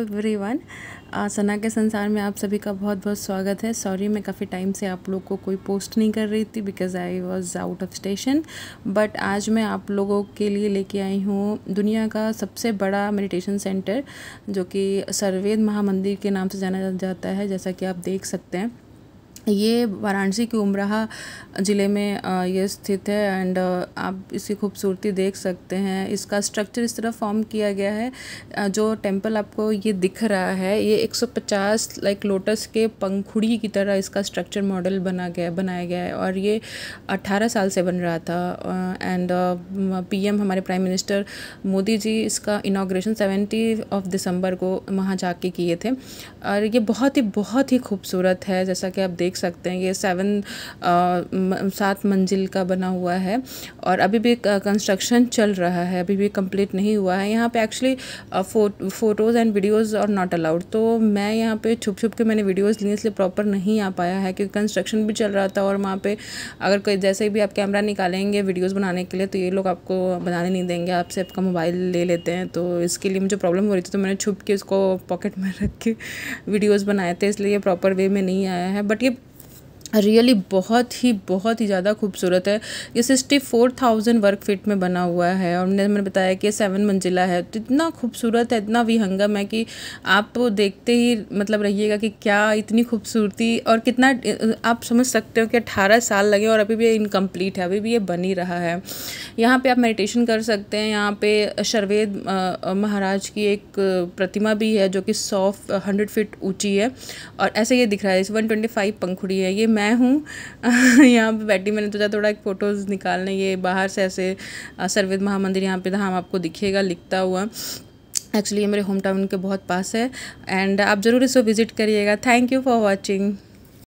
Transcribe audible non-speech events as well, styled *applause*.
everyone सना के संसार में आप सभी का बहुत बहुत स्वागत है सॉरी मैं काफ़ी टाइम से आप लोग को कोई पोस्ट नहीं कर रही थी because I was out of station but आज मैं आप लोगों के लिए लेके आई हूँ दुनिया का सबसे बड़ा मेडिटेशन सेंटर जो कि सर्वेद महामंदिर के नाम से जाना जाता है जैसा कि आप देख सकते हैं ये वाराणसी के उमराहा ज़िले में ये स्थित है एंड आप इसकी खूबसूरती देख सकते हैं इसका स्ट्रक्चर इस तरह फॉर्म किया गया है जो टेंपल आपको ये दिख रहा है ये 150 लाइक लोटस के पंखुड़ी की तरह इसका स्ट्रक्चर मॉडल बना गया बनाया गया है और ये 18 साल से बन रहा था एंड पीएम हमारे प्राइम मिनिस्टर मोदी जी इसका इनाग्रेशन सेवेंटी ऑफ दिसंबर को वहाँ जाके किए थे और ये बहुत ही बहुत ही खूबसूरत है जैसा कि आप देख सकते हैं ये सेवन सात मंजिल का बना हुआ है और अभी भी कंस्ट्रक्शन चल रहा है अभी भी कंप्लीट नहीं हुआ है यहाँ पे actually photos and videos are not allowed तो मैं यहाँ पे छुप छुप के मैंने वीडियोज़ ली इसलिए प्रॉपर नहीं आ पाया है क्योंकि कंस्ट्रक्शन भी चल रहा था और वहाँ पर अगर कोई जैसे भी आप कैमरा निकालेंगे वीडियोज़ बनाने के लिए तो ये लोग आपको बनाने नहीं देंगे आपसे आपका मोबाइल ले लेते हैं तो इसके लिए मुझे प्रॉब्लम हो रही थी तो मैंने छुप के उसको पॉकेट में रख के वीडियोज़ बनाए थे इसलिए ये प्रॉपर वे में नहीं आया है बट ये रियली बहुत ही बहुत ही ज़्यादा खूबसूरत है ये सिक्सटी फोर थाउजेंड वर्क फिट में बना हुआ है और उन्होंने मैंने बताया कि सेवन मंजिला है तो इतना खूबसूरत है इतना विहंगम है कि आप देखते ही मतलब रहिएगा कि क्या इतनी खूबसूरती और कितना आप समझ सकते हो कि अट्ठारह साल लगे और अभी भी ये इनकम्प्लीट है अभी भी ये बन ही रहा है यहाँ पर आप मेडिटेशन कर सकते हैं यहाँ पर शर्वेद महाराज की एक प्रतिमा भी है जो कि सौ हंड्रेड फिट ऊँची है और ऐसे ये दिख रहा है वन ट्वेंटी फाइव पंखुड़ी है ये मैं हूँ *laughs* यहाँ पे बैठी मैंने सोचा थोड़ा एक फ़ोटोज़ निकालने ये बाहर से ऐसे सर्विद महामंदिर यहाँ पे धाम आपको दिखेगा लिखता हुआ एक्चुअली ये मेरे होम टाउन के बहुत पास है एंड आप ज़रूर इसको विज़िट करिएगा थैंक यू फॉर वॉचिंग